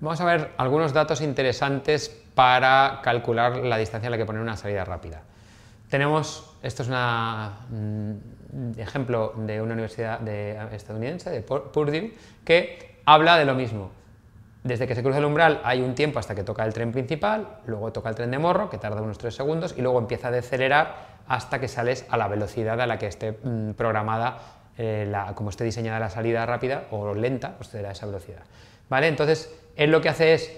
Vamos a ver algunos datos interesantes para calcular la distancia a la que poner una salida rápida. Tenemos, esto es un mm, ejemplo de una universidad eh, estadounidense, de Purdue, que habla de lo mismo. Desde que se cruza el umbral hay un tiempo hasta que toca el tren principal, luego toca el tren de morro, que tarda unos 3 segundos, y luego empieza a decelerar hasta que sales a la velocidad a la que esté mm, programada eh, como esté diseñada la salida rápida o lenta, pues te da esa velocidad. ¿Vale? Entonces, él lo que hace es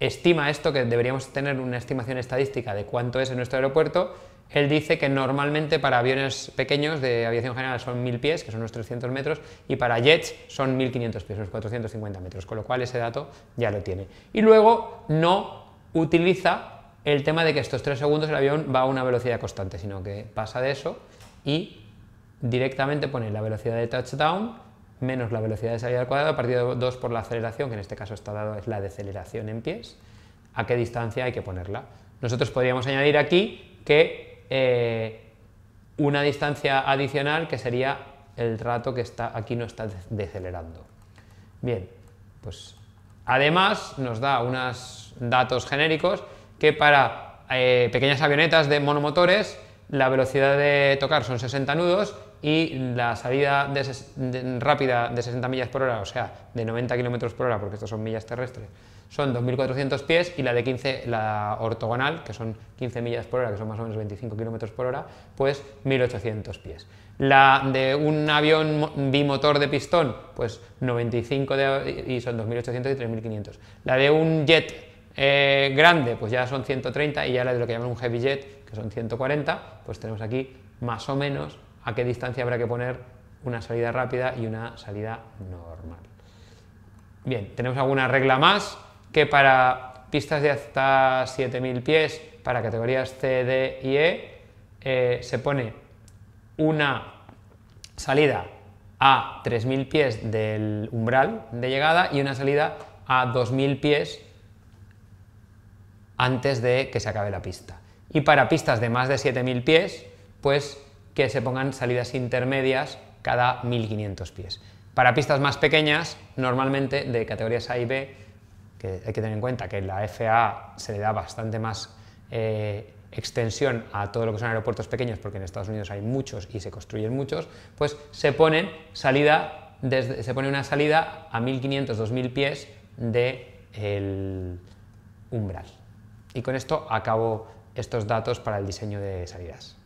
estima esto, que deberíamos tener una estimación estadística de cuánto es en nuestro aeropuerto. Él dice que normalmente para aviones pequeños de aviación general son 1000 pies, que son unos 300 metros, y para jets son 1500 pies, unos 450 metros, con lo cual ese dato ya lo tiene. Y luego no utiliza el tema de que estos 3 segundos el avión va a una velocidad constante, sino que pasa de eso y directamente pone la velocidad de touchdown menos la velocidad de salida al cuadrado partido de 2 por la aceleración, que en este caso está dado es la deceleración en pies, a qué distancia hay que ponerla. Nosotros podríamos añadir aquí que eh, una distancia adicional que sería el rato que está, aquí no está decelerando. Bien, pues además nos da unos datos genéricos que para eh, pequeñas avionetas de monomotores la velocidad de tocar son 60 nudos y la salida rápida de 60 millas por hora, o sea, de 90 kilómetros por hora, porque estos son millas terrestres, son 2.400 pies y la de 15, la ortogonal, que son 15 millas por hora, que son más o menos 25 kilómetros por hora, pues 1.800 pies. La de un avión bimotor de pistón, pues 95 y son 2.800 y 3.500. La de un jet eh, grande, pues ya son 130 y ya la de lo que llaman un heavy jet, que son 140, pues tenemos aquí más o menos a qué distancia habrá que poner una salida rápida y una salida normal. Bien, tenemos alguna regla más que para pistas de hasta 7000 pies, para categorías C, D y E, eh, se pone una salida a 3000 pies del umbral de llegada y una salida a 2000 pies antes de que se acabe la pista. Y para pistas de más de 7000 pies, pues que se pongan salidas intermedias cada 1500 pies. Para pistas más pequeñas, normalmente de categorías A y B, que hay que tener en cuenta que la FAA se le da bastante más eh, extensión a todo lo que son aeropuertos pequeños, porque en Estados Unidos hay muchos y se construyen muchos, pues se ponen salida se pone una salida a 1500, 2000 pies del umbral. Y con esto acabo estos datos para el diseño de salidas.